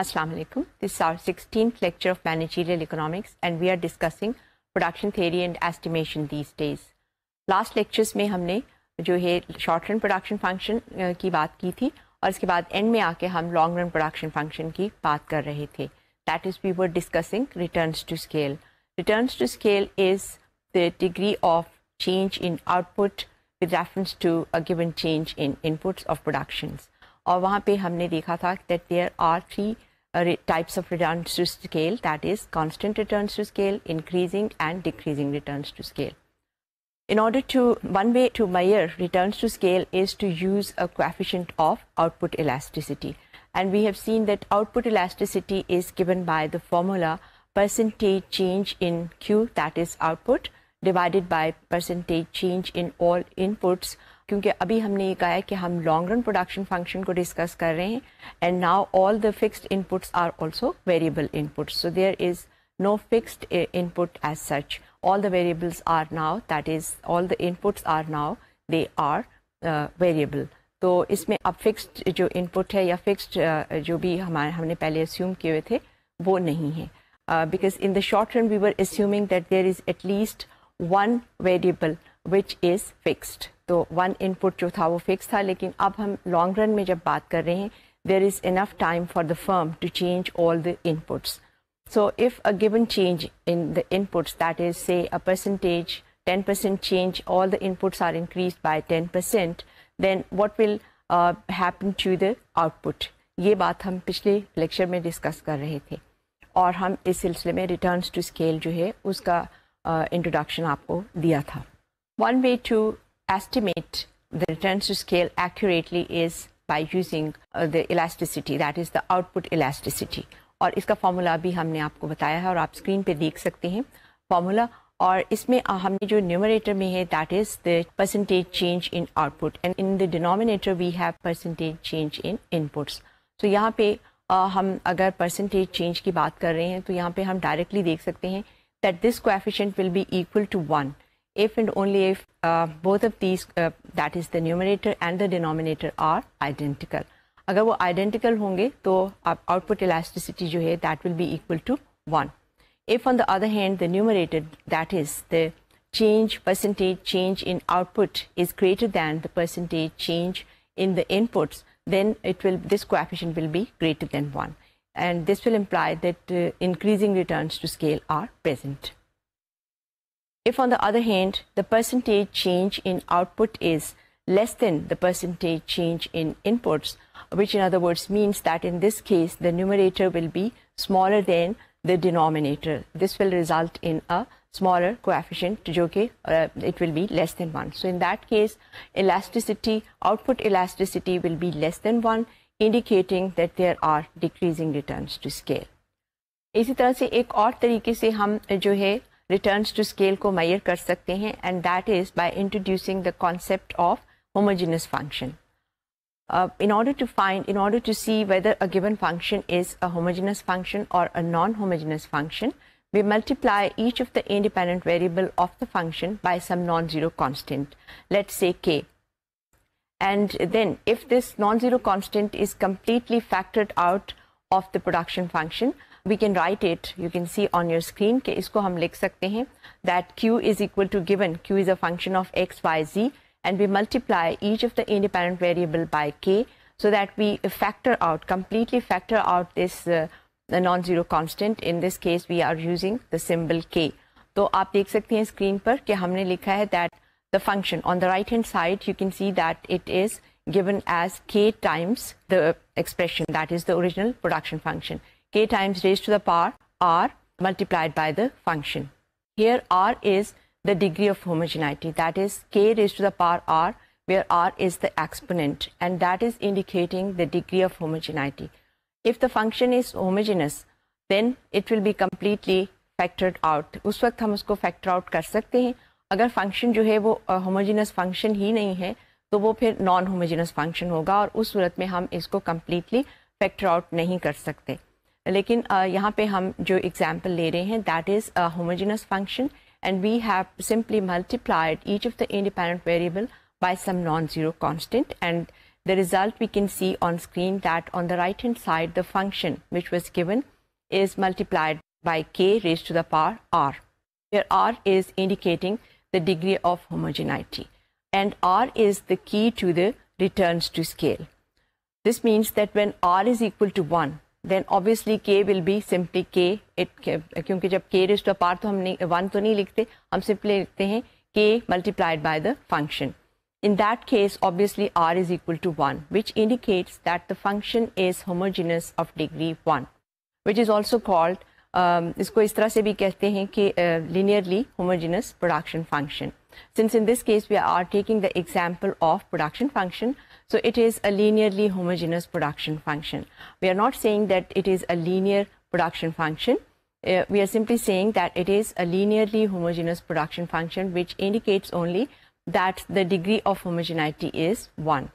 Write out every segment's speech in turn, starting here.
Assalamu alaikum. This is our 16th lecture of managerial economics and we are discussing production theory and estimation these days. Last lectures में हमने जो है short run production function ki baat ki thi aur iske baad end mein aake hum long run production function ki baat kar rahe the. That is we were discussing returns to scale. Returns to scale is the degree of change in output with reference to a given change in inputs of productions. और वहाँ पे हमने देखा था that there are three Uh, types of returns to scale, that is constant returns to scale, increasing and decreasing returns to scale. In order to, one way to measure returns to scale is to use a coefficient of output elasticity. And we have seen that output elasticity is given by the formula percentage change in Q, that is output, divided by percentage change in all inputs क्योंकि अभी हमने ये कहा है कि हम long run production function को discuss कर रहे हैं and now all the fixed inputs are also variable input so there is no fixed input as such all the variables are now that is all the inputs are now they are variable तो इसमें अब fixed जो input है या fixed eh, जो भी हमारे हमने पहले अस्यूम किए हुए थे वो नहीं है because in the short run we were assuming that there is at least one variable which is fixed तो वन इनपुट जो था वो फिक्स था लेकिन अब हम लॉन्ग रन में जब बात कर रहे हैं there is enough time for the firm to change all the inputs So if a change in the the that is से say a percentage, 10% change, all the inputs are increased by 10%, then what will uh, happen to the output? ये बात हम पिछले lecture में discuss कर रहे थे और हम इस सिलसिले में रिटर्न टू स्केल जो है उसका इंट्रोडक्शन uh, आपको दिया था One way to estimate the returns to scale accurately is by using uh, the elasticity, that is the output elasticity. और इसका formula, भी हमने आपको बताया है और आप स्क्रीन पे देख सकते हैं फॉर्मूला और इसमें हमने जो न्यूमरेटर में है that is the percentage change in output and in the denominator we have percentage change in inputs तो यहाँ पे आ, हम अगर परसेंटेज चेंज की बात कर रहे हैं तो यहाँ पे हम डायरेक्टली देख सकते हैं that this coefficient if and only if uh, both of these, uh, that is the numerator and the denominator are identical. If they are identical then तो output elasticity जो है that will be equal to 1. If on the other hand the numerator that is the change percentage change in output is greater than the percentage change in the inputs then it will this coefficient will be greater than 1 and this will imply that uh, increasing returns to scale are present. If on the other hand, the percentage change in output is less than the percentage change in inputs, which in other words means that in this case, the numerator will be smaller than the denominator. This will result in a smaller coefficient जो uh, it will be less than 1. So in that case, elasticity, output elasticity will be less than 1, indicating that there are decreasing returns to scale. इसी तरह से एक और तरीके से हम uh, जो है returns to scale ko measure kar sakte hain, and that is by introducing the concept of homogeneous function. Uh, in order to find, in order to see whether a given function is a homogeneous function or a non-homogeneous function, we multiply each of the independent variable of the function by some non-zero constant, let's say k. And then if this non-zero constant is completely factored out of the production function, we can write it, you can see on your screen, کہ that q is equal to given, q is a function of x, y, z, and we multiply each of the independent variable by k, so that we factor out, completely factor out this uh, non-zero constant. In this case, we are using the symbol k. So آپ دیکھ سکتے ہیں screen پر کہ ہم نے لکھا that the function, on the right-hand side, you can see that it is given as k times the expression, that is the original production function. k times raised to the power r multiplied by the function. Here r is the degree of homogeneity that is k raised to the power r where r is the exponent and that is indicating the degree of homogeneity. If the function is homogeneous then it will be completely factored out. उस वक्त हम उसको factor out कर सकते हैं अगर function जो है वो homogeneous function ही नहीं है तो वो फिर non homogeneous function होगा और उस सूरत में हम इसको completely factor out नहीं कर सकते लेकिन यहाँ पे हम जो एग्जाम्पल ले रहे हैं that is and we have simply multiplied each of the independent variable by some non-zero constant and the result we can see on screen that on the right hand side the function which was given is multiplied by k raised to the power r where r is indicating the degree of homogeneity and r is the key to the returns to scale this means that when r is equal to 1 then obviously K will be simply K it क्योंकि जब के raise a part, तो हम नहीं one तो नहीं लिखते हम simply K multiplied by the function. In that case, obviously r is equal to 1, which indicates that the function is homogeneous of degree 1, which is also called, This um, is इस तरह से भी कहते uh, linearly homogeneous production function. Since in this case we are taking the example of production function, so it is a linearly homogeneous production function. We are not saying that it is a linear production function. Uh, we are simply saying that it is a linearly homogeneous production function which indicates only that the degree of homogeneity is 1.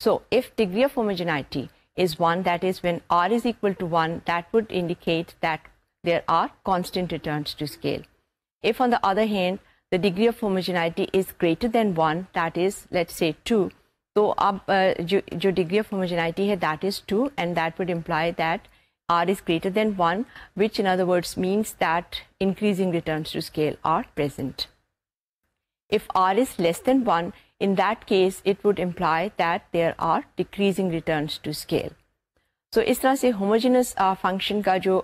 So if degree of homogeneity is 1 that is when r is equal to 1 that would indicate that there are constant returns to scale. If on the other hand the degree of homogeneity is greater than 1 that is let's say 2 तो अब जो जो degree of homogeneity है that is two and that would imply that r is greater than 1 which in other words means that increasing returns to scale are present. If r is less than 1 in that case it would imply that there are decreasing returns to scale. So इस तरह से homogeneous function का जो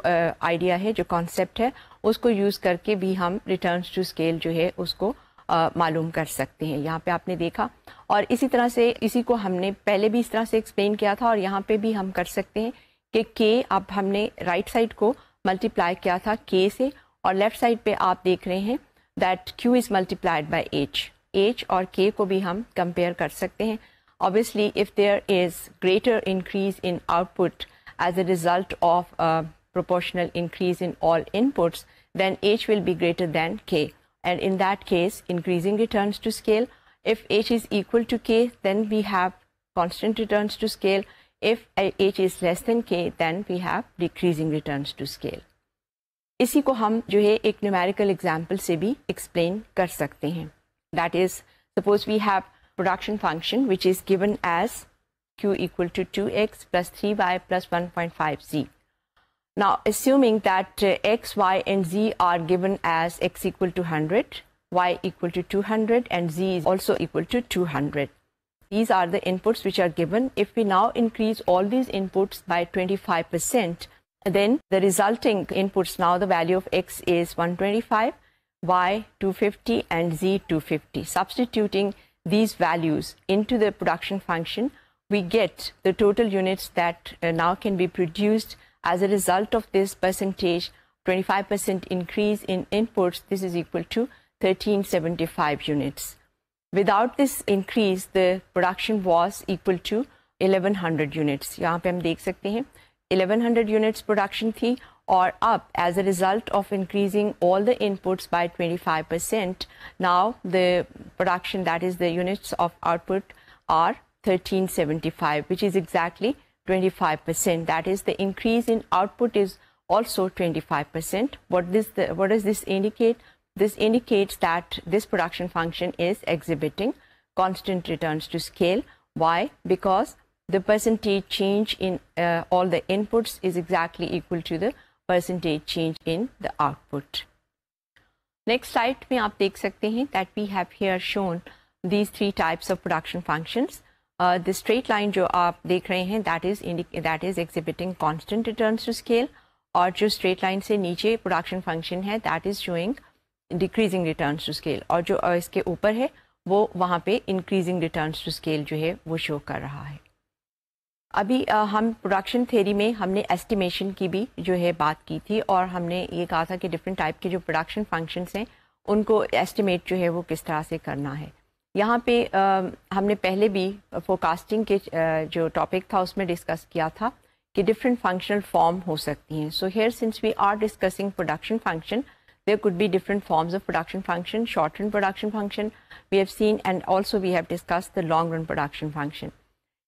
idea है जो concept है उसको use करके भी हम returns to scale जो है उसको मालूम कर सकते हैं यहाँ पे आपने देखा और इसी तरह से इसी को हमने पहले भी इस तरह से एक्सप्लेन किया था और यहाँ पे भी हम कर सकते हैं कि के अब हमने राइट साइड को मल्टीप्लाई किया था के से और लेफ्ट साइड पे आप देख रहे हैं that Q is multiplied by H H और के को भी हम कंपेयर कर सकते हैं obviously if there is greater increase in output as a result of proportional increase in all inputs inputs H will will greater than K and in that case increasing returns to scale. If h is equal to k then we have constant returns to scale. If h is less than k then we have decreasing returns to scale. इसी को हम जो है एक numerical example से भी explain कर सकते हैं that is suppose we have production function which is given q equal to 2x plus 3y plus 1.5z. Now, assuming that uh, x, y, and z are given as x equal to 100, y equal to 200, and z is also equal to 200. These are the inputs which are given. If we now increase all these inputs by 25%, then the resulting inputs, now the value of x is 125, y 250, and z 250. Substituting these values into the production function, we get the total units that uh, now can be produced as a result of this percentage, 25% increase in inputs, this is equal to 1375 units. Without this increase, the production was equal to 1100 units. Here we can see 1100 units production थी or up as a result of increasing all the inputs by 25%. Now the production that is the units of output are 1375 which is exactly 25%. That is the increase in output is also 25%. What, this, the, what does this indicate? This indicates that this production function is exhibiting constant returns to scale. Why? Because the percentage change in uh, all the inputs is exactly equal to the percentage change in the output. Next slide me आप देख सकते that we have here shown these three types of production functions. The straight line जो आप देख रहे हैं that is that is exhibiting constant return to scale और जो स्ट्रेट लाइन से नीचे प्रोडक्शन फंक्शन है that is showing decreasing return to scale और जो uh, इसके ऊपर है वो वहाँ पे इंक्रीजिंग रिटर्न टू स्केल जो है वो शो कर रहा है अभी आ, uh, हम प्रोडक्शन थेरी में हमने एस्टिमेशन की भी जो है बात की थी और हमने ये कहा था कि डिफरेंट टाइप के जो प्रोडक्शन फंक्शंस हैं उनको एस्टिमेट जो है वो किस तरह से करना है यहाँ पे आ, हमने पहले भी फोकास्टिंग के जो टॉपिक था उसमें डिस्कस किया था कि डिफरेंट फंक्शनल फॉर्म हो सकती हैं so here since we are discussing production function there could be different forms of production function short run production function we have seen and also we have discussed the long-run production function.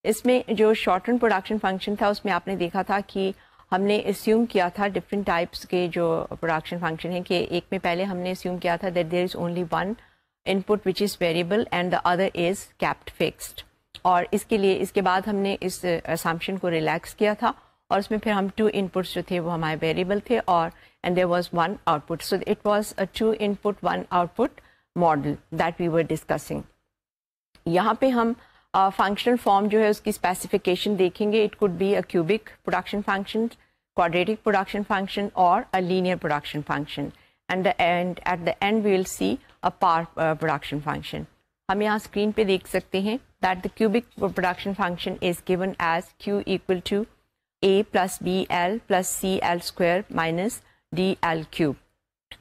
इसमें जो short run production function था उसमें आपने देखा था कि हमने assume किया था डिफरेंट टाइप्स के जो प्रोडक्शन फंक्शन है कि एक में पहले हमने एस्यूम किया था that there is only one Input which is variable and the other is kept fixed. Or, is लिए इसके बाद हमने इस असम्पशन को रिलैक्स किया था और उसमें फिर हम टू इनपुट्स जो थे वो हमारे वेरिएबल थे और and there was one output so it was a two input one output model that we were discussing यहाँ पे हम फंक्शनल uh, फॉर्म जो है उसकी स्पेसिफिकेशन देखेंगे it could quadratic production function or a linear production function. and at the end, we will see a par production function हम यहाँ screen पे देख सकते हैं that the cubic production function is given as Q equal to A plus B L plus C L square minus D L cube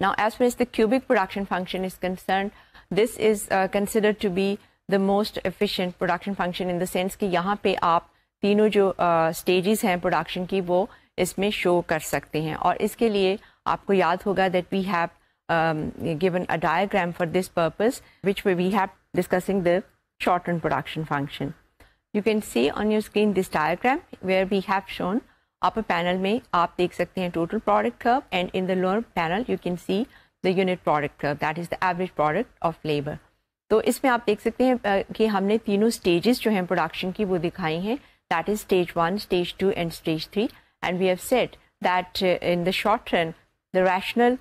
now as far as the cubic production function is concern this is consider to be the most most production function in the sense कि यहाँ पे आप तीनों जो stages uh, हैं production की वो इसमें शो कर सकते हैं और इसके लिए आपको याद होगा that we have um, given a diagram for this purpose, which we have discussing the shortened production function. You can see on your screen this diagram where we have shown upper panel may. आप the सकते हैं total product curve and in the lower panel you can see the unit product curve that is the average product of labor. So, इसमें आप देख सकते हैं कि हमने तीनों stages to हैं production की that is stage 1, stage 2 and stage 3 and we have said that uh, in the short run the rational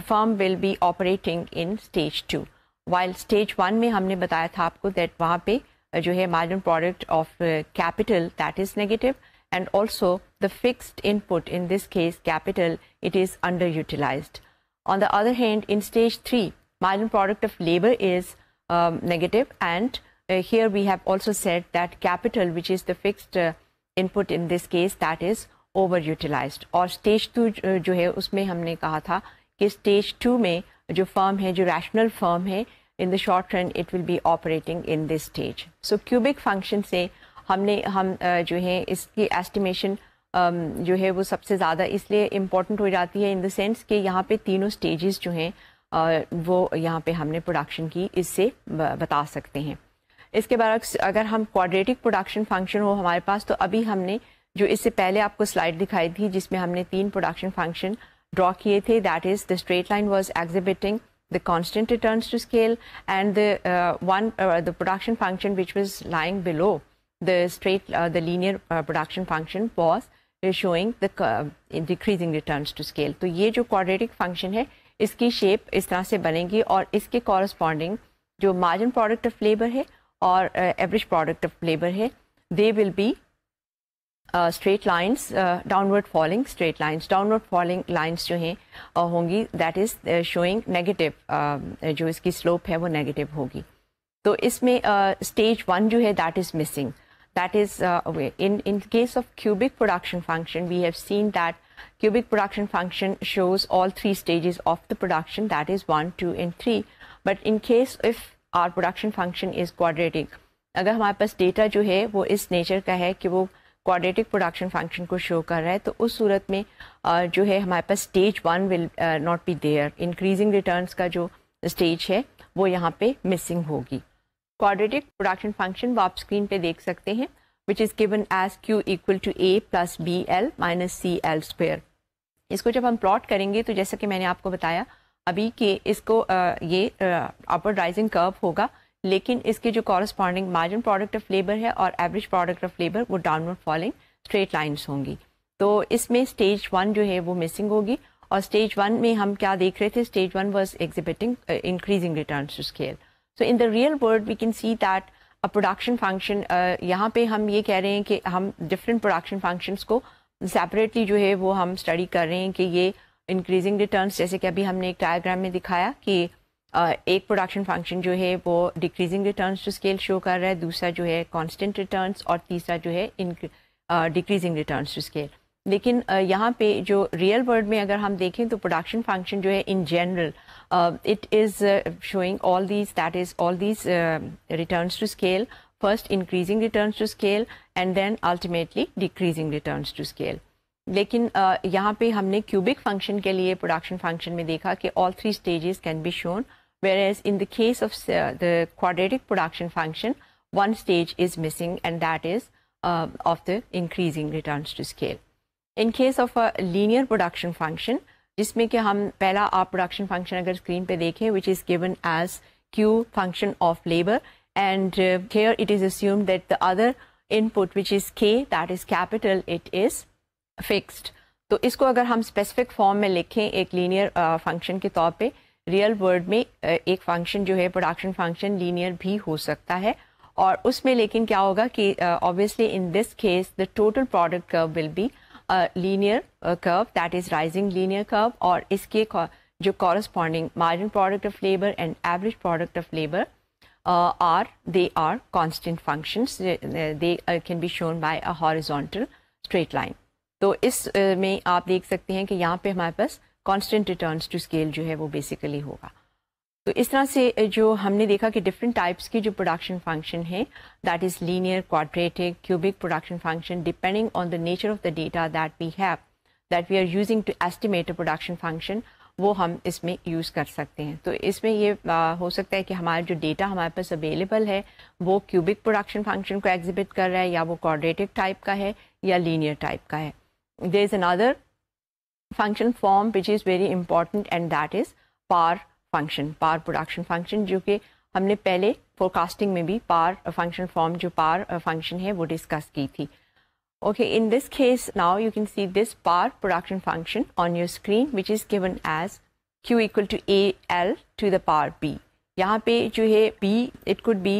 firm will be operating in stage two. While stage one में हमने बताया था आपको that वहाँ पे जो है margin product of capital that is negative and also the fixed input in this case capital it is underutilized. On the other hand, in stage three, margin product of labor is um, negative and uh, here we have also said that capital which is the fixed uh, input in this case that is overutilized और stage two जो है उसमें हमने कहा था कि stage two में जो फर्म है जो रैशनल फर्म है in the short run it will be operating in this stage so cubic function से हमने हम जो है इसकी एस्टिमेशन जो है वो सबसे ज़्यादा इसलिए इम्पोर्टेंट हो जाती है इन द सेंस कि यहाँ पे तीनों स्टेजेस जो हैं वो यहाँ पे हमने प्रोडक्शन की इससे बता सकते हैं इसके बरक्स अगर हम क्वाड्रेटिक प्रोडक्शन फंक्शन हो हमारे पास तो अभी हमने जो इससे पहले आपको स्लाइड दिखाई थी जिसमें हमने तीन प्रोडक्शन फंक्शन draw किए that is the straight line was exhibiting the constant returns to scale and the uh, one uh, the production function which was lying below the straight uh, the linear uh, production function was uh, showing the uh, decreasing returns to scale to ये quadratic function है इसकी shape is तरह से बनेगी और corresponding जो margin product of labor है और average product of labor है they will be uh, straight lines, uh, downward falling straight lines, downward falling lines जो हैं uh, होंगी that is uh, showing negative uh, जो इसकी slope है वो negative होगी तो इसमें स्टेज uh, वन जो है that is missing. That is uh, in in case of cubic production function we have seen that cubic production function shows all three stages of the production that is one, two and three. But in case if our production function is quadratic अगर हमारे पास data जो है वो इस nature का है कि वो uh, क्वाड्रेटिक प्रोडक्शन फंक्शन को शो कर रहा है तो उस सूरत में जो है हमारे पास stage one will not be there increasing return का जो स्टेज है वो यहाँ पे मिसिंग होगी क्वाड्रेटिक प्रोडक्शन फंक्शन आप स्क्रीन पे देख सकते हैं which is given as Q equal to A plus B L minus C L square इसको जब हम प्लॉट करेंगे तो जैसा कि मैंने आपको बताया अभी कि इसको ये अपवर्ड राइजिंग कर्व होगा लेकिन इसके जो corresponding margin product of labour है और एवरेज प्रोडक्ट ऑफ लेबर वो डाउनवर्ड फॉलिंग स्ट्रेट लाइन्स होंगी तो इसमें स्टेज वन जो है वो मिसिंग होगी और स्टेज वन में हम क्या देख रहे थे stage one was exhibiting increasing return to scale so in the real world we can see that a production function यहाँ पे हम ये कह रहे हैं कि हम डिफरेंट प्रोडक्शन फंक्शंस को सेपरेटली जो है वो हम स्टडी कर रहे हैं कि ये इंक्रीजिंग रिटर्न जैसे कि अभी हमने एक डायग्राम में दिखाया कि एक प्रोडक्शन फंक्शन जो है वो decreasing return to scale show कर रहा है दूसरा जो है कॉन्स्टेंट रिटर्न और तीसरा जो है in decreasing return to scale लेकिन यहाँ पे जो रियल वर्ल्ड में अगर हम देखें तो प्रोडक्शन फंक्शन जो है in general it is showing all these that is all these return to scale first increasing return to scale and then ultimately decreasing return to scale लेकिन यहाँ पे हमने क्यूबिक फंक्शन के लिए प्रोडक्शन फंक्शन में देखा कि all three stages can be shown Whereas in the case of uh, the quadratic production function, one stage is missing and that is uh, of the increasing returns to scale. In case of a linear production function, जिसमें कि हम पहला आप production function अगर screen पे देखें which is given as Q function of labour, and uh, here it is assumed that the other input which is k that is capital it is fixed तो इसको अगर हम specific form में लिखें एक linear uh, के तौर पे रियल वर्ल्ड में एक फंक्शन जो है प्रोडक्शन फंक्शन लीनियर भी हो सकता है और उसमें लेकिन क्या होगा कि obviously in this case the total product curve will be linear curve that is rising linear curve और इसके जो corresponding margin product of labour and average product of labour are they are constant function they can be shown by a horizontal straight line तो इस में आप देख सकते हैं कि यहाँ पे हमारे पास कांस्टेंट रिटर्न्स टू स्केल जो है वो बेसिकली होगा तो इस तरह से जो हमने देखा कि डिफरेंट टाइप्स की जो प्रोडक्शन फंक्शन है that is linear quadratic cubic production function depending on the nature of the data that we have that we are using to estimate a production function वो हम इसमें यूज़ कर सकते हैं तो इसमें ये आ, हो सकता है कि हमारा जो डेटा हमारे पास अवेलेबल है वो क्यूबिक प्रोडक्शन फंक्शन को एग्जिबिट कर रहा है या वो क्वाड्रेटिक टाइप का है या लीनियर टाइप का है there is another function form which is very important and that is power function power production function जो कि हमने पहले फोरकास्टिंग में भी पार फंक्शन फॉर्म जो पार फंक्शन है वो डिस्कस की थी Okay, in this case, now you can see this power production function on your screen, which is given as Q equal to AL to the power B. यहाँ पे जो है B, it could be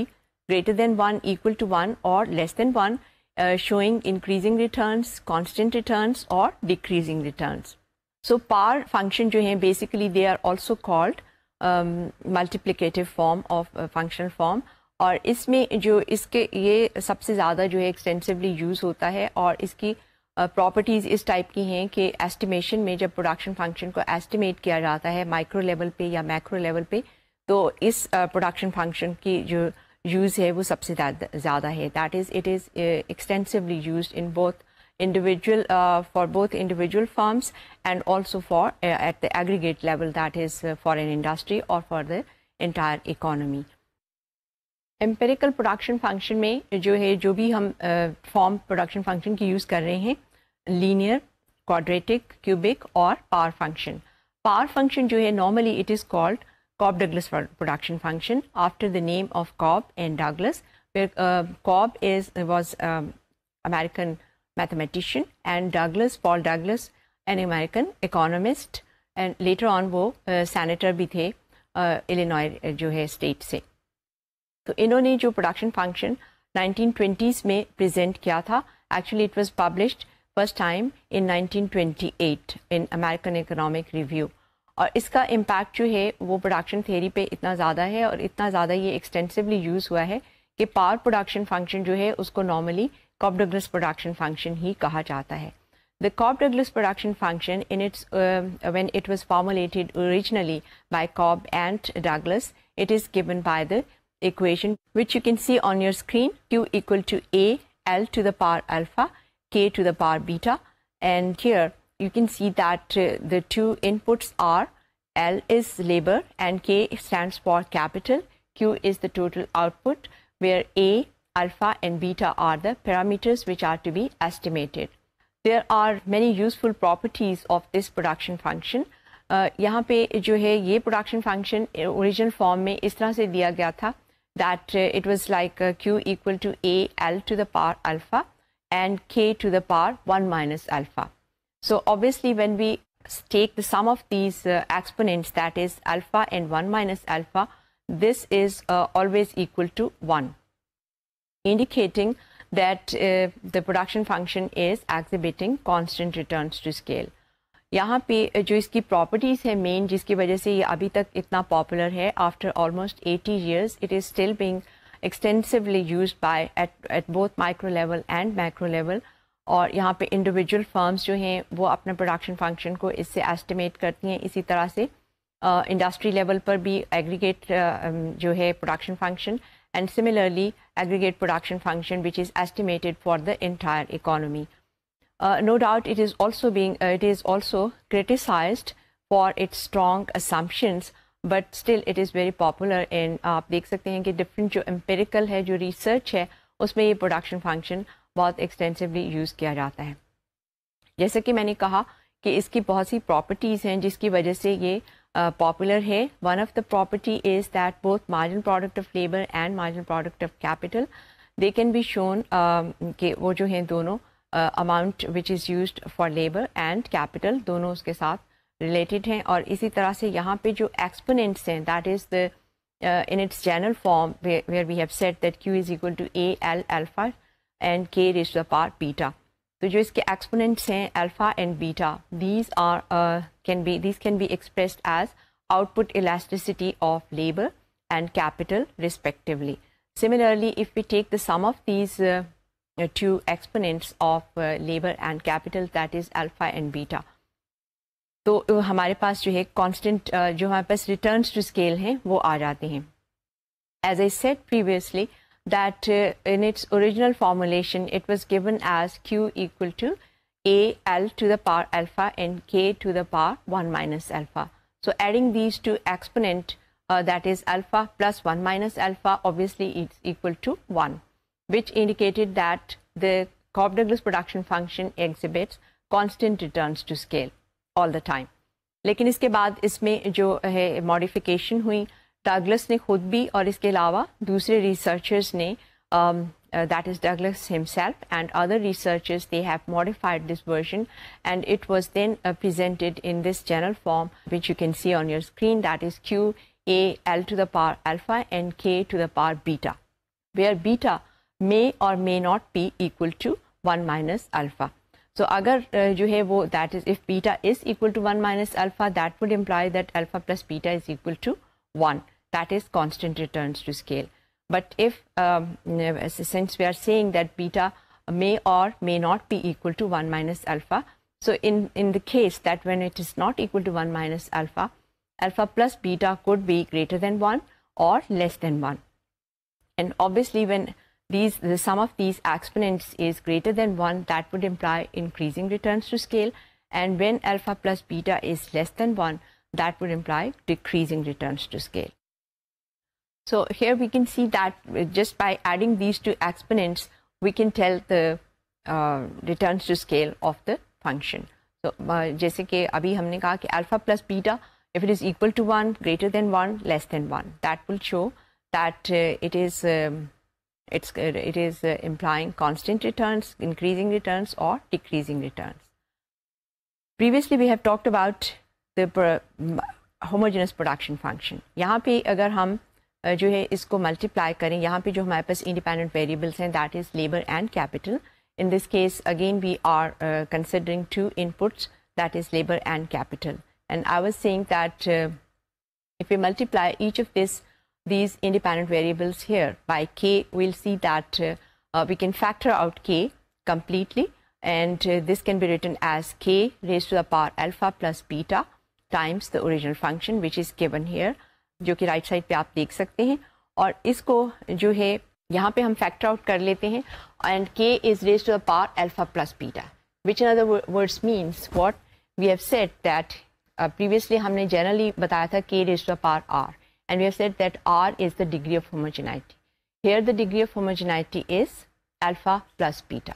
greater than 1, equal to 1 or less than 1, uh, showing increasing returns, constant returns or decreasing returns. So par function जो हैं basically they are also called um, multiplicative form of uh, और इसमें जो इसके ये सबसे ज़्यादा जो है एक्सटेंसिवली यूज़ होता है और इसकी प्रॉपर्टीज़ uh, इस टाइप की हैं कि एस्टिमेशन में जब प्रोडक्शन फंक्शन को एस्टिमेट किया जाता है माइक्रो लेवल पे या मैक्रो लेवल पे तो इस प्रोडक्शन uh, फंक्शन की जो यूज़ है वो सबसे ज़्यादा है that is it is extensively use in both individual uh, for both individual farms and also for uh, at the aggregate level that is uh, for an industry or for the entire economy empirical production function mein jo hai jo bhi hum uh, form production function ki use kar rahe hain linear quadratic cubic or power function power function jo hai normally it is called cobb douglas production function after the name of cobb and douglas where uh, cobb is was um, american mathematician, and Douglas, Paul Douglas, an American economist, and later on वो uh, senator भी थे Illinois uh, uh, जो है state से तो इन्होंने जो production function 1920s में प्रेजेंट किया था actually it was published first time in 1928 in American economic review और इसका इम्पैक्ट जो है वो प्रोडक्शन थेरी पे इतना ज़्यादा है और इतना ज़्यादा ये एक्सटेंसिवली यूज़ हुआ है कि पावर प्रोडक्शन फंक्शन जो है उसको normally Cobb Douglas production function he कहा जाता है The Cobb Douglas production function, uh, when it was formulated originally by Cobb and Douglas, it is given by the equation which you can see on your screen q equal to a l to the power alpha k to the power beta and here you can see that uh, the two inputs are l is labor and k stands for capital q is the total output where a alpha and beta are the parameters which are to be estimated. There are many useful properties of this production function. Uh, यहाँ पे जो है ये production function uh, original form में इस तरह से दिया गया था that uh, it was like uh, q equal to a l to the power alpha and k to the power 1 minus alpha. So obviously when we take the sum of these exponents that is alpha and 1 minus alpha this is always equal to 1 indicating that uh, the production function is exhibiting constant returns to scale. यहाँ पे uh, जो इसकी properties है main जिसकी वजह से ये अभी तक इतना पॉपुलर है after almost 80 years, it is still being extensively used by at, at both micro level and macro level. और यहाँ पे इंडिविजुअल फर्म्स जो हैं वो अपने प्रोडक्शन फंक्शन को इससे एस्टिमेट करती हैं इसी तरह से इंडस्ट्री uh, लेवल पर भी एग्रीगेट uh, um, जो है production function and similarly aggregate production function which is estimated for the entire economy. Uh, no doubt it is also being uh, it is also criticized for its strong assumptions but still it is very popular and आप देख सकते हैं कि different जो empirical है जो research है उसमें ये प्रोडक्शन फंक्शन बहुत एक्सटेंसिवली यूज़ किया जाता है जैसे कि मैंने कहा कि इसकी बहुत सी प्रॉपर्टीज़ हैं जिसकी वजह से ये Uh, popular here. One of the property is that both marginal product of labor and marginal product of capital, they can be shown um, के वो जो हैं amount which is used for labor and capital दोनों उसके related हैं और इसी तरह से यहाँ पे जो exponents हैं that is the uh, in its general form where, where we have said that Q is equal to A L alpha and K raised to the power beta. तो जो इसके एक्सपोनेंट्स हैं alpha and beta these are can be these can be expressed as output elasticity of labour and capital respectively. Similarly, if we take the sum of these uh, two exponents of uh, labor and capital that is alpha and beta, तो uh, हमारे पास जो है constant जो हमारे पास returns to scale हैं वो आ जाते हैं as I set previously that uh, in its original formulation, it was given as Q equal to A L to the power alpha and K to the power 1 minus alpha. So adding these two exponent uh, that is alpha plus 1 minus alpha obviously it's equal to 1 which indicated that the Cobb-Douglas production function exhibits constant returns to scale all the time. लेकिन इसके बाद इसमें जो है modification हुई Douglas نے خود بھی اور اس کے علاوہ دوسرے researchers that is Douglas himself and other researchers, they have modified this version and it was then uh, presented in this general form which you can see on your screen that is QAL to the power alpha and K to the power beta where beta may or may not be equal to 1 minus alpha. So agar, uh, you have, that is if beta is equal to 1 minus alpha that would imply that alpha plus beta is equal to 1. That is constant returns to scale. But if, um, since we are saying that beta may or may not be equal to 1 minus alpha, so in, in the case that when it is not equal to 1 minus alpha, alpha plus beta could be greater than 1 or less than 1. And obviously when these, the sum of these exponents is greater than 1, that would imply increasing returns to scale. And when alpha plus beta is less than 1, that would imply decreasing returns to scale. So here we can see that just by adding these two exponents, we can tell the uh, returns to scale of the function. So uh, जैसे कि alpha plus beta, if it is equal to 1, greater than 1, less than 1, that will show that uh, it is um, it's uh, it is uh, implying constant returns, increasing returns or decreasing returns. Previously we have talked about the homogeneous production function. यहाँ पे अगर हम uh, जो है इसको multiply करें यहाँ पे जो हमारे पास इंडिपेंडेंट वेरिएबल्स हैं that is in this case again we are considering two inputs that is labor and capital and I was saying that if we multiply each of these independent variables here by k we'll see that uh, uh, we can factor out k completely and uh, this can be written as k raised to the power alpha plus beta times the original function which is given here जो कि right side पे आप देख सकते हैं और इसको जो है यहाँ पे हम फैक्टर आउट कर लेते हैं and K is raise to the power alpha plus beta which in other words means what we have set that previously हमने जनरली बताया था K raise to the power R and we have set that R is the degree of homogeneity here the degree of homogeneity is alpha plus beta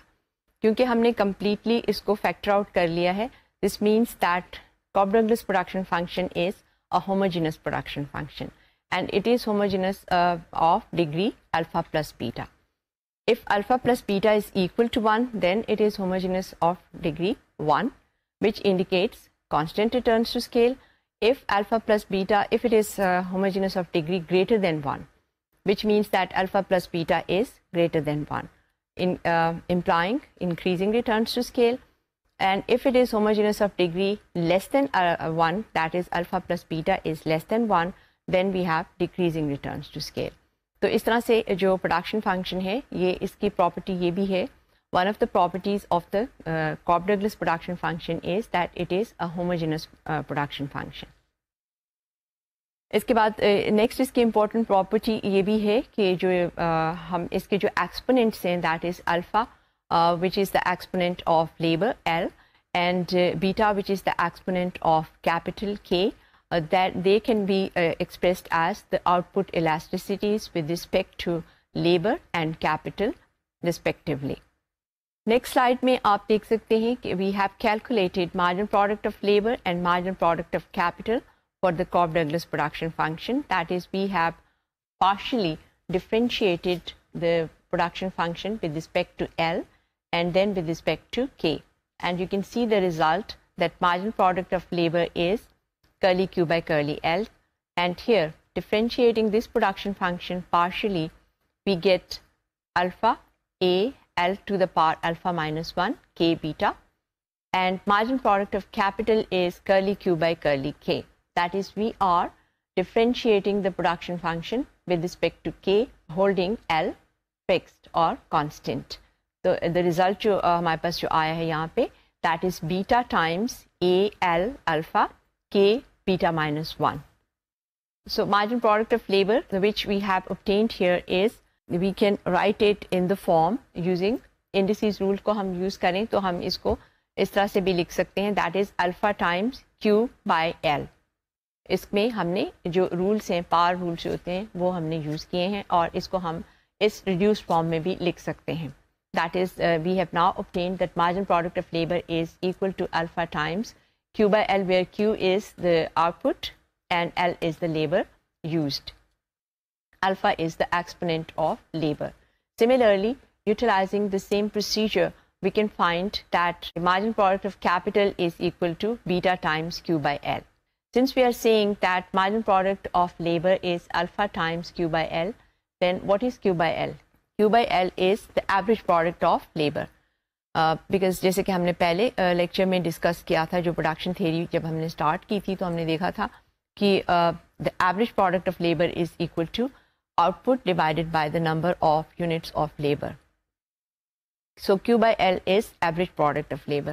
क्योंकि हमने completely इसको factor out कर लिया है this means that Cobb Douglas production function is a homogeneous production function and it is homogeneous uh, of degree alpha plus beta. If alpha plus beta is equal to 1 then it is homogeneous of degree 1 which indicates constant returns to scale if alpha plus beta if it is uh, homogeneous of degree greater than 1 which means that alpha plus beta is greater than 1 in uh, implying increasing returns to scale and if it is homogeneous of degree less than uh, uh, 1 that is alpha plus beta is less than 1 then we have decreasing returns to scale. So इस तरह से जो production function है ये इसकी property one of the properties of the uh, Cobb Douglas production function is that it is a homogeneous uh, production function. इसके बाद next uh, इसकी इम्पॉर्टेंट प्रॉपर्टी ये भी है कि जो uh, हम इसके जो एक्सपोनेंट्स हैं that is alpha uh, which is the exponent of labor L and uh, beta which is the exponent of capital K uh, that they can be uh, expressed as the output elasticities with respect to labor and capital respectively. Next slide, में आप देख सकते हैं कि we have calculated margin product of labour and margin product of for the Cobb Douglas production function. That is, we have partially differentiated the production function with respect to L and then with respect to K. And you can see the result that marginal product of labor is curly Q by curly L. And here, differentiating this production function partially, we get alpha A L to the power alpha minus 1 K beta. And margin product of capital is curly Q by curly K. That is, we are differentiating the production function with respect to K holding L fixed or constant. तो द result जो uh, हमारे पास जो आया है यहाँ पे that is beta times A L alpha K beta minus one So margin product of labor which we have obtained here is we can write it in the form using indices rule को हम use करें तो हम इसको इस तरह से भी लिख सकते हैं that is alpha times Q by L इसमें हमने जो रूल्स हैं पार रूल्स होते हैं वो हमने यूज़ किए हैं और इसको हम इस रिड्यूस फॉर्म में भी लिख सकते हैं That is, uh, we have now obtained that margin product of labor is equal to alpha times Q by L, where Q is the output and L is the labor used. Alpha is the exponent of labor. Similarly, utilizing the same procedure, we can find that the margin product of capital is equal to beta times Q by L. Since we are saying that margin product of labor is alpha times Q by L, then what is Q by L? Q by L is the average product of labor uh, because, जैसे कि हमने पहले lecture uh, में discuss किया था जो production theory जब हमने स्टार्ट की थी तो हमने देखा था कि the average product of labour is equal to output divided So Q by L is average product of labor.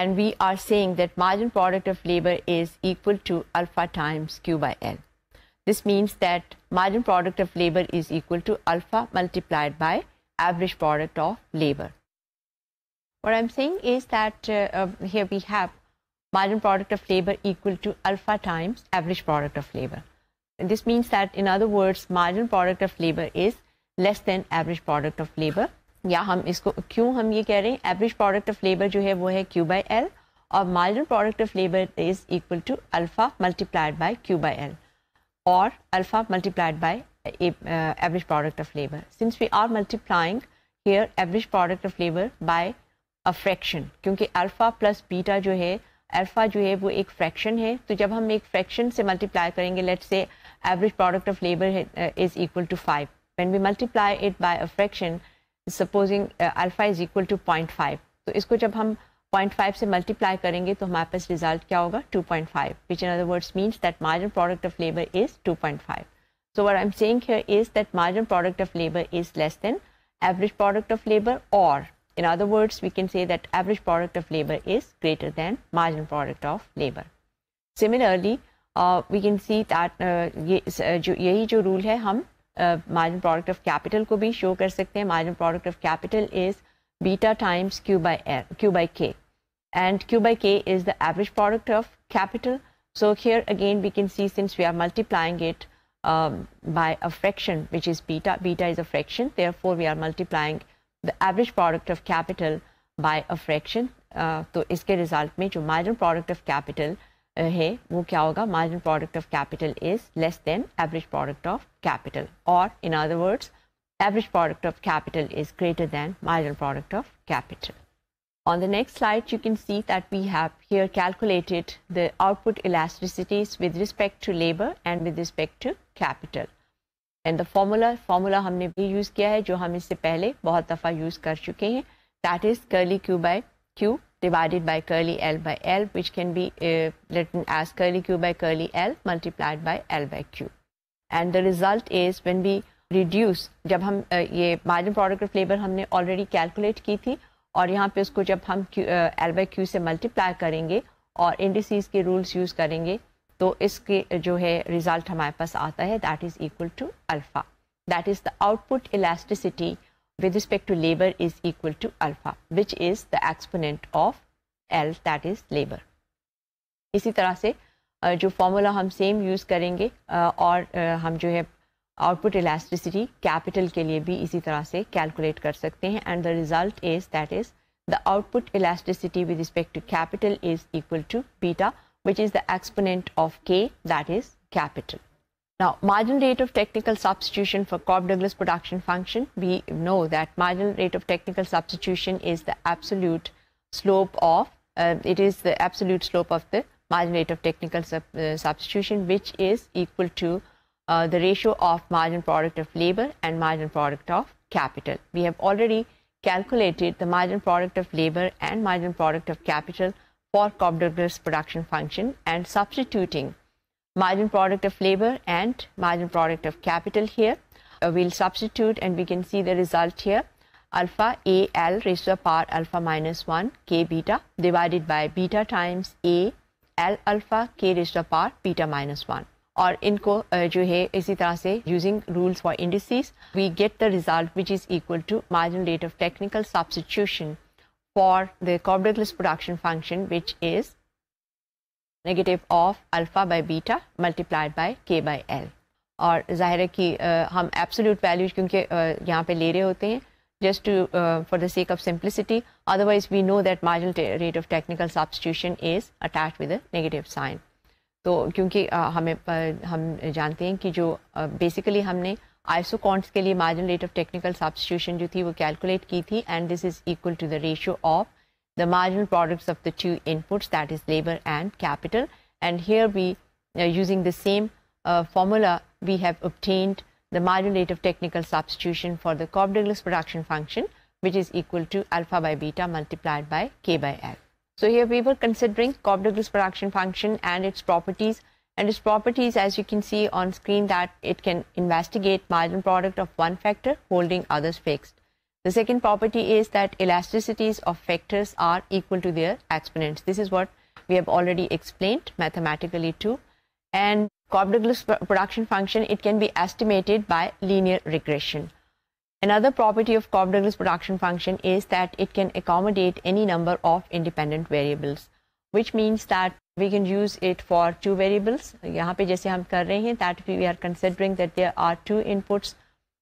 And we are saying that margin product of labor is equal to alpha times Q by L. This means that margin product of labor is equal to alpha multiplied by average product of labor. What I am saying is that uh, uh, here we have margin product of labor equal to alpha times average product of labor. And this means that in other words margin product of labor is less than average product of labor. या हम इसको क्यों हम ये कह रहे हैं average product of labour जो है वो है क्यू बाई एल और marginal product of labour is equal to alpha multiplied by Q or alpha multiplied by a, uh, average product of labor. Since we are multiplying here average product of labor by a fraction क्योंकि alpha plus beta जो है alpha जो fraction वो So fraction है तो जब हम एक फ्रैक्शन से मल्टीप्लाई करेंगे let say average product of labour when we multiply it by a fraction supposing uh, alpha is equal to 0.5 so इसको जब 0.5 से मल्टीप्लाई करेंगे तो हमारे पास रिजल्ट क्या होगा 2.5 which in other words means that margin product of labor is 2.5 so what i'm saying here is that margin product of labor is less than average product of labor or in other words we can say that average product of labor is greater than margin product of labor similarly uh, we can see that uh, ये जो यही जो rule है हम margin product of capital को भी show कर सकते हैं margin product of capital is beta times q by, L, q by k. And q by k is the average product of capital. So here again, we can see since we are multiplying it um, by a fraction, which is beta, beta is a fraction. Therefore, we are multiplying the average product of capital by a fraction. Uh, तो result, result में marginal product of capital, capital uh, है वो क्या होगा margin product of capital is less than average product of capital और average product of capital is greater than marginal product of capital. On the next slide, you can see that we have here calculated the output elasticities with respect to labor and with respect to capital. And the formula formula humne भी use kiya hai, jo hum isse pehle bahut दफ़ा use kar chuke हैं That is curly Q by Q divided by curly L by L which can be uh, written as curly Q by curly L multiplied by L by Q. And the result is when we reduce जब हम ये margin product of labour हमने already calculate की थी और यहाँ पे उसको जब हम एल बाई क्यू से मल्टीप्लाई करेंगे और इंडिसीज के रूल्स यूज़ करेंगे तो इसके जो है रिज़ल्ट हमारे पास आता है that is equal to alpha that is the output elasticity with respect to labour is equal to alpha which is the exponent of L that is labour इसी तरह से जो फॉर्मूला हम सेम यूज़ करेंगे और हम जो है Output elasticity capital. के लिए भी इसी तरह से कैलकुलेट कर सकते हैं and the result is that is the output elasticity with to to capital is equal to which is the exponent of k that is capital. Now marginal rate of technical substitution for Cobb-Douglas production function we know that marginal rate of technical substitution is the absolute slope of uh, it is the absolute slope of the marginal rate of technical uh, substitution which is equal to uh, the ratio of margin product of labor and margin product of capital. We have already calculated the margin product of labor and margin product of capital for Cobb Douglas production function and substituting margin product of labor and margin product of capital here. Uh, we'll substitute and we can see the result here alpha a l raised to the power alpha minus 1 k beta divided by beta times a l alpha k raised to the power beta minus 1. और इनको जो है इसी तरह से using rules for industries we get the result which is equal to margin rate of technical substitution for the cobb production function which is negative of alpha alpha beta multiplied multiplied K k L और ज़ाहिर है कि हम absolute values क्योंकि यहाँ पे ले रहे होते हैं just to for the sake of simplicity otherwise we know that margin rate of technical substitution is attach with negative sign So, क्योंकि हमें हम जानते हैं कि जो बेसिकली हमने marginal rate of technical substitution, of technical substitution जो थी वो कैलकुलेट की थी and this is the marginal products of the two inputs that is labor and capital and here we uh, using the same uh, formula we have obtained the marginal rate of technical substitution for the Cobb-Douglas production function which is equal to alpha by beta multiplied by k by l. So here we were considering Cobb-Douglas production function and its properties. And its properties, as you can see on screen, that it can investigate margin product of one factor holding others fixed. The second property is that elasticities of factors are equal to their exponents. This is what we have already explained mathematically too. And Cobb-Douglas production function, it can be estimated by linear regression. Another property of Cobb-Douglas production function is that it can accommodate any number of independent variables, which means that we can use it for two variables. that we are considering that there are two inputs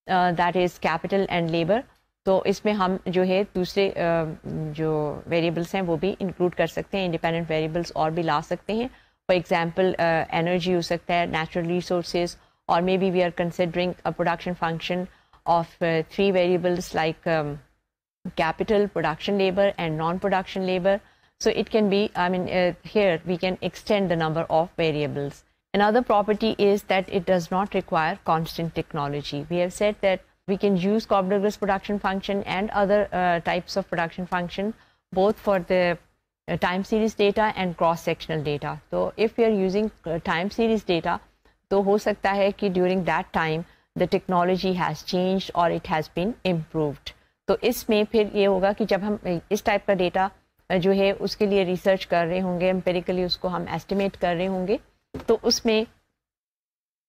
uh, that is capital and labor. So, इसमें हम जो है दूसरे uh, जो variables हैं वो भी include कर सकते हैं इंडिपेंडेंट वेरिएबल्स और For example, uh, energy हैं फॉर एग्जांपल एनर्जी हो सकता है नेचुरल रिसोर्सेज और may be we of uh, three variables like um, capital, production labor, and non-production labor. So it can be, I mean, uh, here we can extend the number of variables. Another property is that it does not require constant technology. We have said that we can use Cobb-Douglas production function and other uh, types of production function both for the uh, time series data and cross-sectional data. So if we are using uh, time series data, तो हो सकता है कि during that time the technology has change और it has been improved तो इसमें फिर ये होगा कि जब हम इस टाइप का डेटा जो है उसके लिए रिसर्च कर रहे होंगे एम्पेरिकली उसको हम एस्टिमेट कर रहे होंगे तो उसमें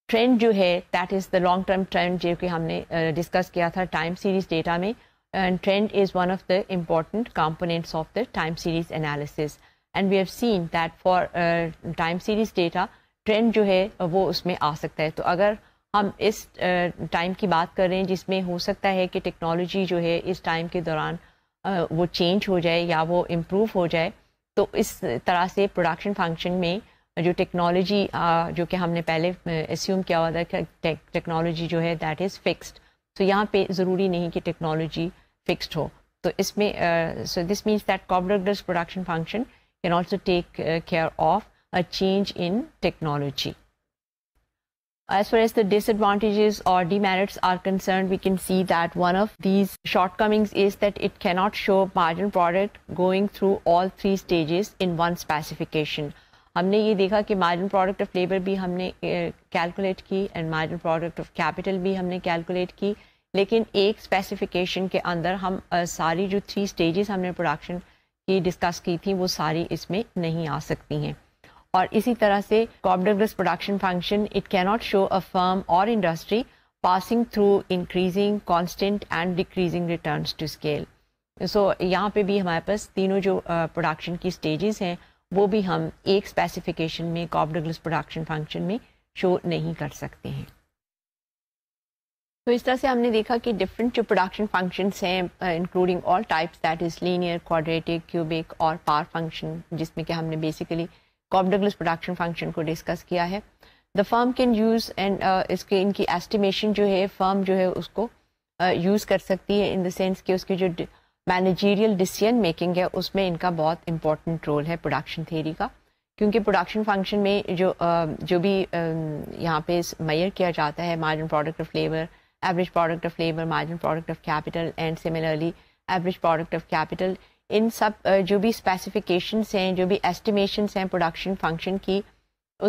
ट्रेंड जो है that is the long term trend जो कि हमने डिस्कस किया था टाइम सीरीज डेटा में and trend is one of the important components of the time series analysis and we have seen that for uh, time series data जो है वो उसमें आ सकता है तो अगर हम इस टाइम की बात कर रहे हैं जिसमें हो सकता है कि टेक्नोलॉजी जो है इस टाइम के दौरान वो चेंज हो जाए या वो इम्प्रूव हो जाए तो इस तरह से प्रोडक्शन फंक्शन में जो टेक्नोलॉजी जो कि हमने पहले एस्यूम किया हुआ था कि टेक्नोलॉजी जो है दैट इज़ फिक्स्ड सो यहाँ पे ज़रूरी नहीं कि टेक्नोलॉजी फिक्स्ड हो तो इसमें so this means that Cobb Douglas production function can also take care of a change in technology As far as the disadvantages or demerits are concerned, we can see that one of these shortcomings is that it cannot show margin product going through all three stages in one specification. We have seen that margin product of labour भी हमने calculate की and margin product of capital भी हमने calculate की लेकिन एक specification के अंदर हम सारी जो थ्री और इसी तरह से Cobb Douglas production function it cannot show a firm और industry passing through increasing constant and decreasing return to scale so यहाँ पे भी हमारे पास तीनों जो प्रोडक्शन uh, की स्टेजेस हैं वो भी हम एक स्पेसिफिकेशन में कॉबडग्लस प्रोडक्शन फंक्शन में शो नहीं कर सकते हैं तो इस तरह से हमने देखा कि डिफरेंट जो प्रोडक्शन फंक्शंस हैं including all types that is linear quadratic cubic और पार फंक्शन जिसमें कि हमने बेसिकली कॉपडगलस प्रोडक्शन फंक्शन को डिस्कस किया है the firm can use and इसके इनकी एस्टिमेशन जो है फर्म जो है उसको यूज़ uh, कर सकती है इन द सेंस कि उसकी जो मैनेजीरियल डिसीजन मेकिंग है उसमें इनका बहुत इंपॉर्टेंट रोल है प्रोडक्शन थेरी का क्योंकि प्रोडक्शन फंक्शन में जो uh, जो भी uh, यहाँ पे मैयर किया जाता है margin product of labour average product of labour margin product of capital and similarly average product of capital इन सब जो भी स्पेसिफिकेशंस हैं जो भी एस्टिमेशन हैं प्रोडक्शन फंक्शन की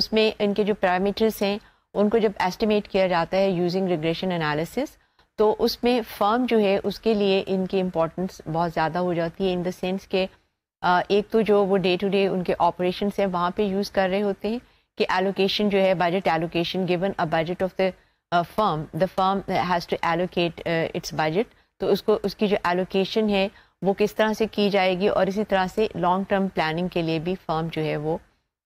उसमें इनके जो पैरामीटर्स हैं उनको जब एस्टिमेट किया जाता है यूजिंग रिग्रेशन एनालिसिस तो उसमें फर्म जो है उसके लिए इनकी इम्पोर्टेंस बहुत ज़्यादा हो जाती है इन देंस के एक तो जो वो डे टू डे उनके ऑपरेशन हैं वहाँ पर यूज़ कर रहे होते हैं कि एलोकेशन जो है budget allocation given a budget of the firm the firm has to allocate its budget तो उसको उसकी जो एलोकेशन है वो किस तरह से की जाएगी और इसी तरह से लॉन्ग टर्म प्लानिंग के लिए भी फर्म जो है वो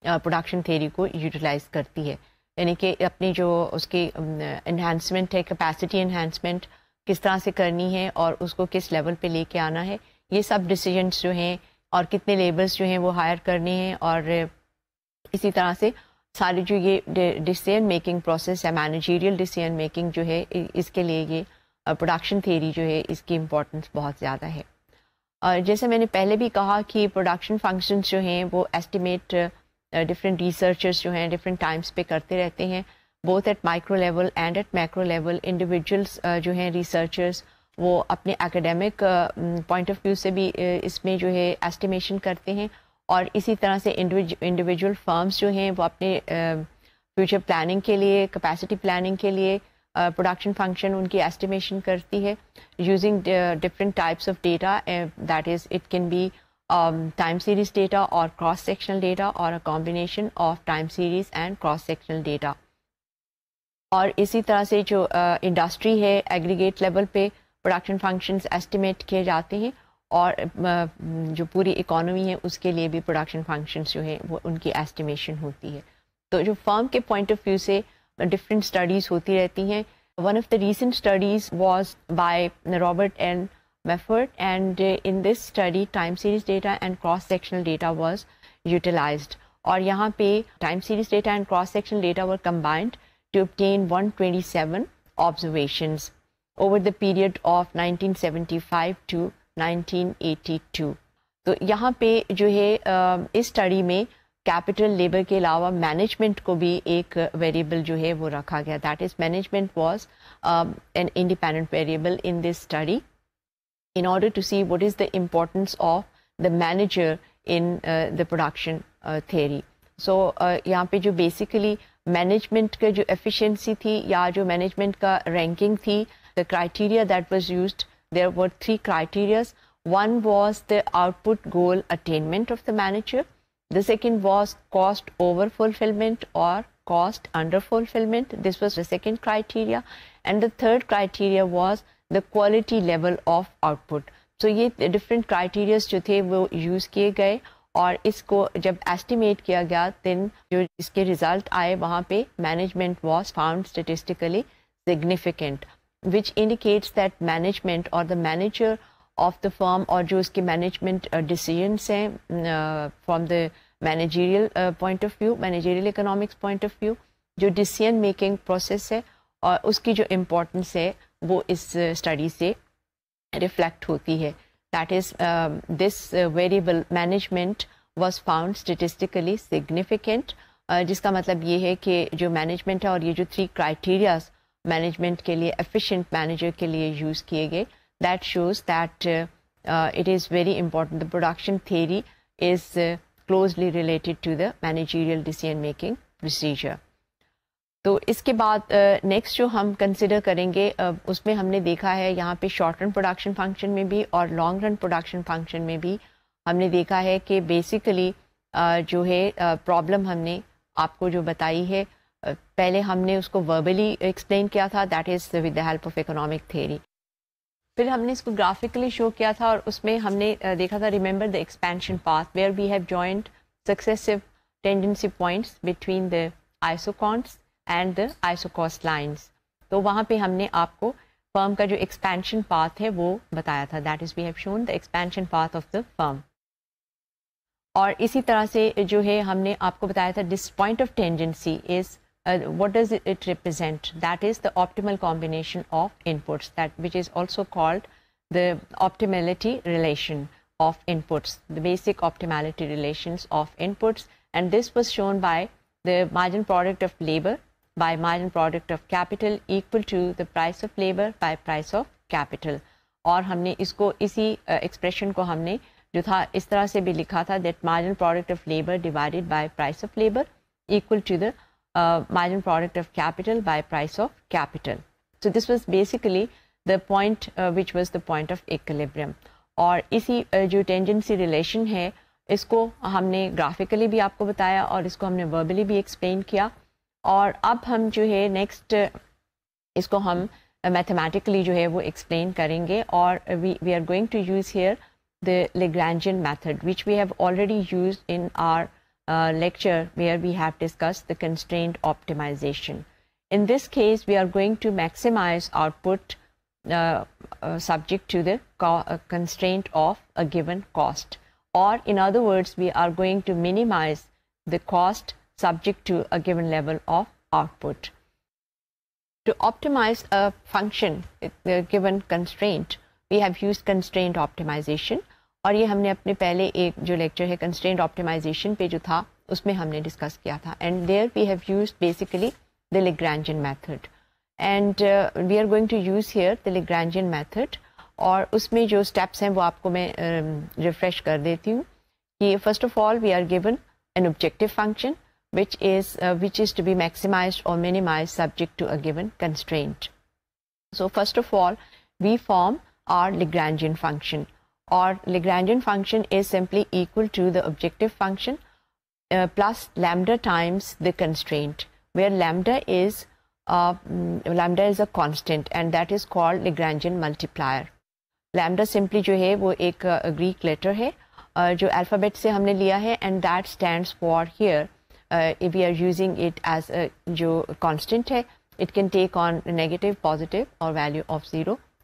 प्रोडक्शन थेरी को यूटिलाइज करती है यानी कि अपनी जो उसकी इन्हांसमेंट है कैपेसिटी इन्हांसमेंट किस तरह से करनी है और उसको किस लेवल पे लेके आना है ये सब डिसीजंस जो हैं और कितने लेबर्स जो हैं वो हायर करने हैं और इसी तरह से सारी जो ये डिसीजन मेकिंग प्रोसेस है मैनेजीरियल डिसीजन मेकिंग जो है इसके लिए ये प्रोडक्शन थेरी जो है इसकी इम्पोर्टेंस बहुत ज़्यादा है और जैसे मैंने पहले भी कहा कि प्रोडक्शन फंक्शन जो हैं वो एस्टिमेट डिफरेंट रिसर्चर्स जो हैं डिफरेंट टाइम्स पे करते रहते हैं both at micro level and at macro level individuals जो हैं रिसर्चर्स वो अपने एकेडमिक पॉइंट ऑफ व्यू से भी uh, इसमें जो है एस्टिमेशन करते हैं और इसी तरह से इंडिविजुअल फर्म्स जो हैं वो अपने फ्यूचर uh, प्लानिंग के लिए कैपेसिटी प्लानिंग के लिए प्रोडक्शन फंक्शन उनकी एस्टिमेशन करती है using different types of data that is it can be time series data और क्रॉस सेक्शनल डेटा और a combination of time series and cross sectional data और इसी तरह से जो इंडस्ट्री uh, है एग्रीगेट लेवल पे प्रोडक्शन फंक्शन एस्टिमेट किए जाते हैं और जो पूरी इकोनॉमी है उसके लिए भी प्रोडक्शन फंक्शंस जो है वो उनकी एस्टिमेशन होती है तो जो फर्म के पॉइंट ऑफ व्यू से डिफरेंट स्टडीज़ होती रहती हैं one of the recent studies was by Robert and Meffert and in this study time series data and cross sectional data was utilize और यहाँ पे time series data and cross sectional data were combined to the period of nineteen seventy five to nineteen eighty two तो यहाँ पे जो है इस study में कैपिटल लेबर के अलावा मैनेजमेंट को भी एक वेरिएबल जो है वो रखा गया that is management was an independent variable in this study in order to see what is the importance of the manager in uh, the production uh, theory. So uh, यहाँ पे जो basically management का जो efficiency थी या जो management का ranking थी the criteria that was used there were three criterias. One was the output goal attainment of the manager. The second was cost over fulfillment or cost under fulfillment. This was the second criteria. And the third criteria was the quality level of output. So ये different criteria जो थे वो use किए गए और इसको जब estimate किया गया दिन जो इसके result आए वहाँ पे management was found statistically significant which indicates that management or the manager of the firm और जो उसके मैनेजमेंट डिसीजनस uh, हैं from the managerial point of view managerial economics point of view जो डिसीजन मेकिंग प्रोसेस है और उसकी जो importance है वो इस स्टडी uh, से रिफ्लेक्ट होती है that is this variable management was found statistically significant जिसका मतलब ये है कि जो मैनेजमेंट है और ये जो थ्री क्राइटेरियाज मैनेजमेंट के लिए एफिशिएंट मैनेजर के लिए यूज़ किए गए that shows that uh, uh, it is very important. The production theory is uh, closely related to the managerial decision making procedure. तो इसके बाद नेक्स्ट uh, जो हम कंसिडर करेंगे uh, उसमें हमने देखा है यहाँ पे शॉर्ट रन प्रोडक्शन फंक्शन में भी और लॉन्ग रन प्रोडक्शन फंक्शन में भी हमने देखा है कि बेसिकली uh, जो है प्रॉब्लम हमने आपको जो बताई है पहले हमने उसको वर्बली एक्सप्लेन किया था that is with the help of economic theory फिर हमने इसको ग्राफिकली शो किया था और उसमें हमने देखा था remember the expansion path where we have joint successive tendency points between the isoquants and the isocost lines तो वहाँ पे हमने आपको फर्म का जो एक्सपेंशन पाथ है वो बताया था that is we have shown the expansion path of the firm और इसी तरह से जो है हमने आपको बताया था this point of tendency is uh, what does it, it represent? That is the optimal combination of inputs, that which is also called the optimality relation of inputs, the basic optimality relations of inputs. And this was shown by the margin product of labor by margin product of capital equal to the price of labor by price of capital. or हमने इसको इसी uh, expression uh, को हमने जो था इस तरह से भी लिखा था that product of labor divided by price of labor equal to the uh, margin product of capital by price of capital. So this was basically the point uh, which was the point of equilibrium. और इसी जो tangency relation है इसको हमने graphically भी आपको बताया और इसको हमने वर्बली भी एक्सप्लेन किया और अब हम जो है नेक्स्ट इसको हम मैथमेटिकली जो है वो एक्सप्लेन करेंगे और we are going to use here the Lagrangian method which we have already use in our uh, lecture where we have discussed the constraint optimization. In this case, we are going to maximize output uh, uh, subject to the uh, constraint of a given cost. Or in other words, we are going to minimize the cost subject to a given level of output. To optimize a function, a given constraint, we have used constraint optimization और ये हमने अपने पहले एक जो lecture है constant optimisation पे जो था उसमें हमने डिस्कस किया था and there we have use basically the Lagrangian method and we are going to use here the Lagrangian method और उसमें जो स्टेप्स हैं वो आपको मैं रिफ्रेश um, uh, कर देती हूँ कि first of all we are given an objective function which is uh, which is to be maximized or minimized subject to a given constraint so first of all we form our lagrangian function or Lagrangian function is simply equal to the objective function uh, plus lambda times the constraint where lambda is uh, mm, lambda is a constant and that is called Lagrangian multiplier. Lambda simply, जो है वो एक Greek uh, letter है uh, जो alphabet से हमने लिया है and that stands for here we are using it as जो कांस्टेंट है it can take on negative positive और वैल्यू ऑफ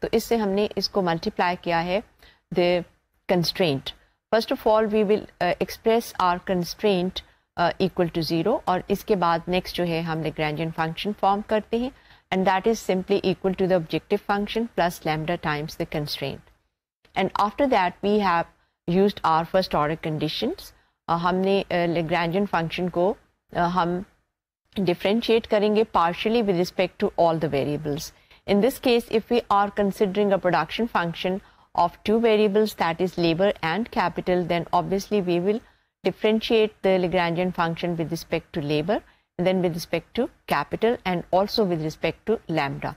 तो इससे हमने इसको मल्टीप्लाई किया है the constraint. First of all, we will uh, express our constraint uh, equal to 0 Or, اس کے بعد next جو ہے Lagrangian function form کرتے and that is simply equal to the objective function plus lambda times the constraint. And after that we have used our first order conditions. ہم uh, نے function کو differentiate کریں گے partially with respect to all the variables. In this case, if we are considering a production function, of two variables that is labor and capital then obviously we will differentiate the Lagrangian function with respect to labor and then with respect to capital and also with respect to lambda.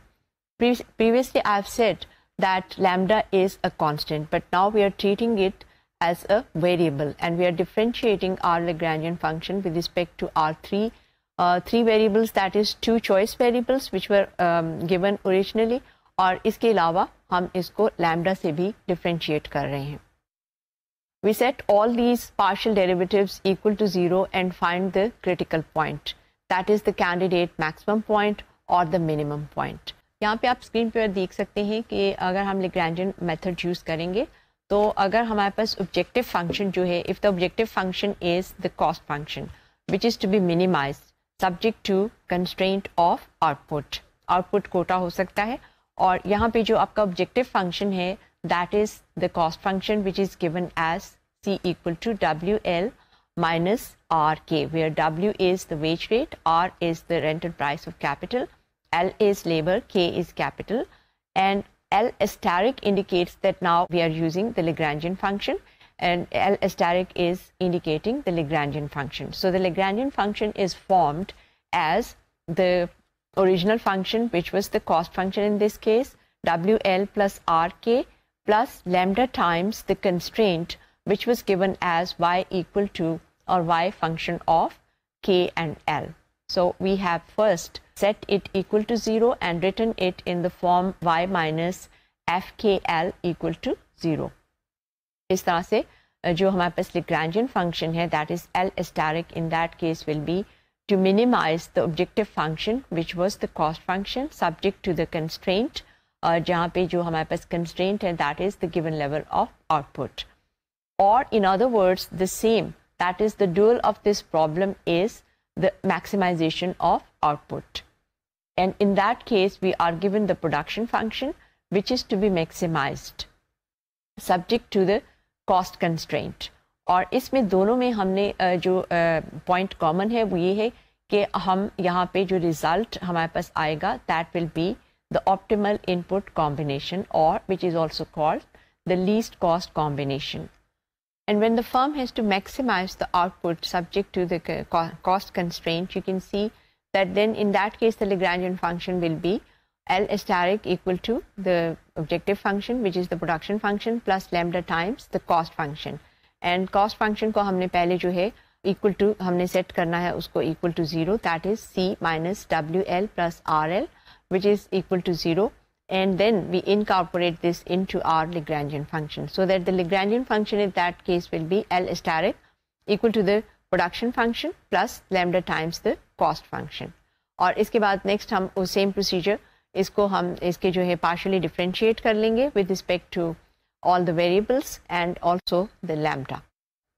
Pre previously I have said that lambda is a constant but now we are treating it as a variable and we are differentiating our Lagrangian function with respect to our three uh, three variables that is two choice variables which were um, given originally और इसके अलावा हम इसको lambda से भी differentiate कर रहे हैं we set all these partial derivatives equal to zero and find the critical point that is the candidate maximum point और द मिनिमम पॉइंट यहाँ पे आप स्क्रीन पर देख सकते हैं कि अगर हम लेग्रांजन मेथड यूज़ करेंगे तो अगर हमारे पास ऑब्जेक्टिव फंक्शन जो है if the objective function is the cost function which is to be minimize subject to constraint of output output quota हो सकता है Or यहाँ पे जो आपका objective the cost function, which is given as C equal to WL minus RK, where W is the wage rate, R is the rental price of capital, L is labor, K is capital, and L asterisk indicates that now we are using the Lagrangian function, and L asterisk is indicating the Lagrangian function. So the Lagrangian function is formed as the original function, which was the cost function in this case, WL plus RK plus lambda times the constraint, which was given as y equal to or y function of K and L. So we have first set it equal to 0 and written it in the form y minus FKL equal to 0. इस तरह से जो हमारे पास Lagrangian function है that is L asterisk in that case will be to minimize the objective function which was the cost function subject to the constraint uh, जहाँ पे जो constraint and that is the given level of output or in other words the same that is the dual of this problem is the maximization of output and in that case we are given the production function which is to be maximized subject to the cost constraint और इसमें दोनों में हमने जो point common है वो ये है कि हम यहाँ पे जो रिज़ल्ट हमारे पास आएगा that will be the optimal input combination और which is also called the least cost combination. And when the firm has to maximize the output subject to the cost constraint, you can see that then in that case the Lagrangian function will be L asterisk equal to the objective function, which is the production function, plus lambda times the cost function. And cost function को हमने पहले जो है equal to हमने set करना है उसको equal to zero that is C minus W L plus R L which is equal to zero and then we incorporate this into our Lagrangian function. So that the Lagrangian function in that case will be L star equal to the production function plus lambda times the cost function. और इसके बाद next हम वो same procedure इसको हम इसके जो है पार्शली डिफ्रेंशिएट कर लेंगे with respect to all the variables and also the lambda.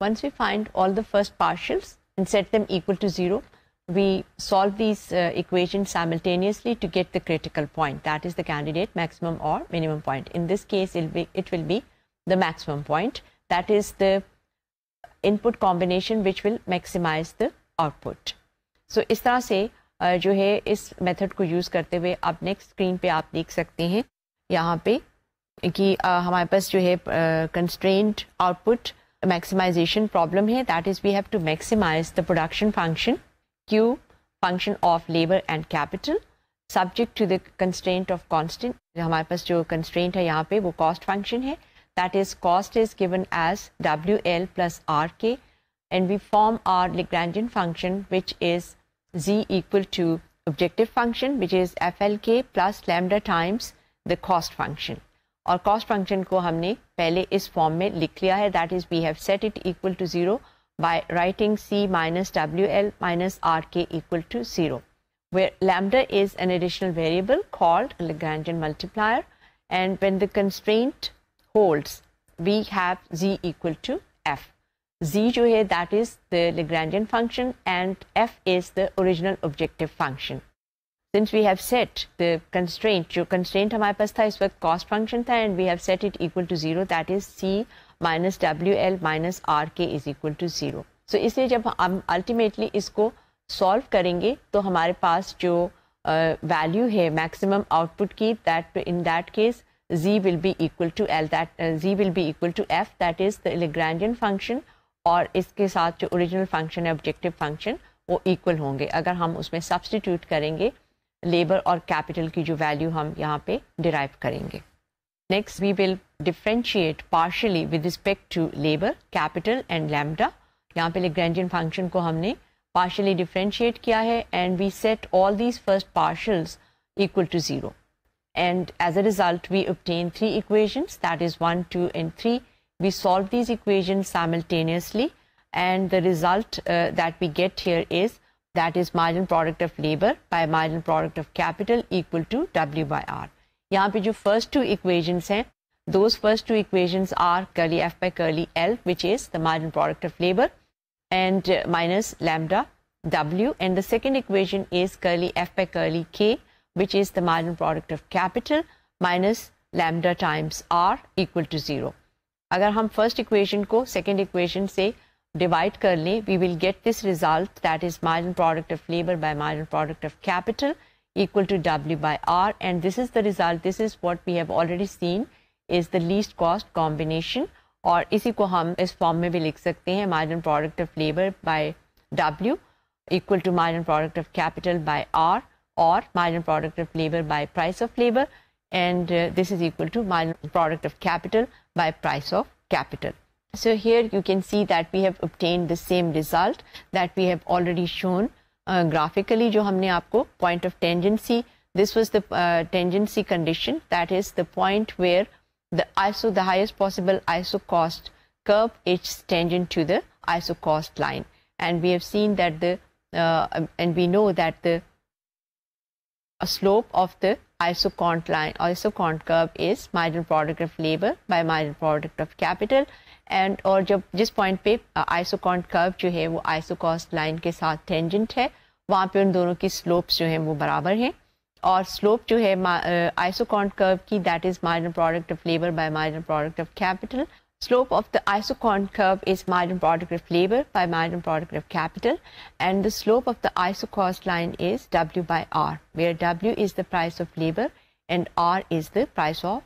Once we find all the first partials and set them equal to 0, we solve these uh, equations simultaneously to get the critical point that is the candidate maximum or minimum point. In this case, it'll be, it will be the maximum point that is the input combination which will maximize the output. So, ista se से uh, जो है इस method को use करते हुए आप next screen पे आप देख सकते हैं यहाँ कि हमारे पास जो है कंस्ट्रेंट आउटपुट मैक्सिमाइजेशन प्रॉब्लम है that is we have to maximize the production function Q function of labour and capital subject to the constraint of constant हमारे पास जो कंस्ट्रेंट है यहाँ पे वो कॉस्ट फंक्शन है that is cost is given as W L plus R K and we and we form function which is G equal to objective function which is F L के plus lambda times the cost function Or cost function को हमने पहले इस form में लिख लिया है that is we have set it equal to by writing C minus WL minus RK equal to 0, where lambda is an additional variable called Lagrangian multiplier. And when the constraint holds, we have Z equal to F. Z jo hai, that is the Lagrangian function and F is the original objective function. Since we have set the constraint जो constraint हमारे पास था इस वक्त cost function था and we have set it equal to zero that is C minus W L minus R K is equal to zero so इसलिए जब हम अल्टीमेटली इसको सॉल्व करेंगे तो हमारे पास जो वैल्यू uh, है मैक्सिमम आउटपुट की that in that case z will be equal to l that uh, z will be equal to f that is the Lagrangian function or iske sath jo original function hai objective function wo equal honge agar hum usme substitute karenge labour और capital की जो value हम यहाँ पे derive करेंगे next we will differentiate partially with respect to labour capital and lambda यहाँ पे Lagrangian function को हमने पार्शली डिफ्रेंशिएट किया है and we set all these first partials equal to 0. And as a result, we obtain three equations, that is 1, 2, and 3. We solve these equations simultaneously, and the result uh, that we get here is that is marginal product of labor by marginal product of capital equal to W by R. यहाँ पे जो first two equations हैं those first two equations are curly F by curly L which is the marginal product of labor and minus lambda W and the second equation is curly F by curly K which is the marginal product of capital minus lambda times R equal to zero. अगर हम first equation को second equation से divide curly, we will get this result that is marginal product of labor by marginal product of capital equal to W by R and this is the result, this is what we have already seen is the least cost combination Or इसी को हम इस form में भी लिख सकते हैं marginal product of labor by W equal to marginal product of capital by R or marginal product of labor by price of labor and uh, this is equal to marginal product of capital by price of capital. So here you can see that we have obtained the same result that we have already shown uh, graphically जो हमने आपको point of tangency this was the uh, tangency condition that is the point where the iso the highest possible iso-cost curve is tangent to the iso-cost line and we have seen that the uh, um, and we know that the slope of the isocont line isocont curve is marginal product of labor by marginal product of capital and और जब जिस point पे isoquant curve जो है वो आइसोकॉस line के साथ tangent है वहाँ पे उन दोनों की स्लोप्स जो हैं वो बराबर हैं और स्लोप जो है आइसोकॉन्ट कर्व की that is margin product of labour by margin product of capital slope of the isocon curve is marginal product of labor by marginal product of capital and the slope of the isocos line is W by R where W is the price of labor and R is the price of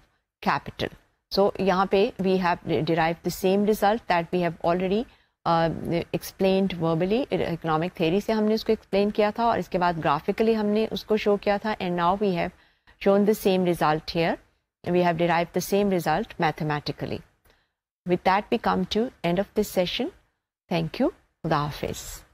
capital. So यहाँ पे we have derived the same result that we have already uh, explained verbally economic theory से हमने उसको explain किया था और इसके बाद graphically हमने उसको show किया था and now we have shown the same result here we have derived the same result mathematically. With that we come to end of this session. Thank you. Khuda Hafiz.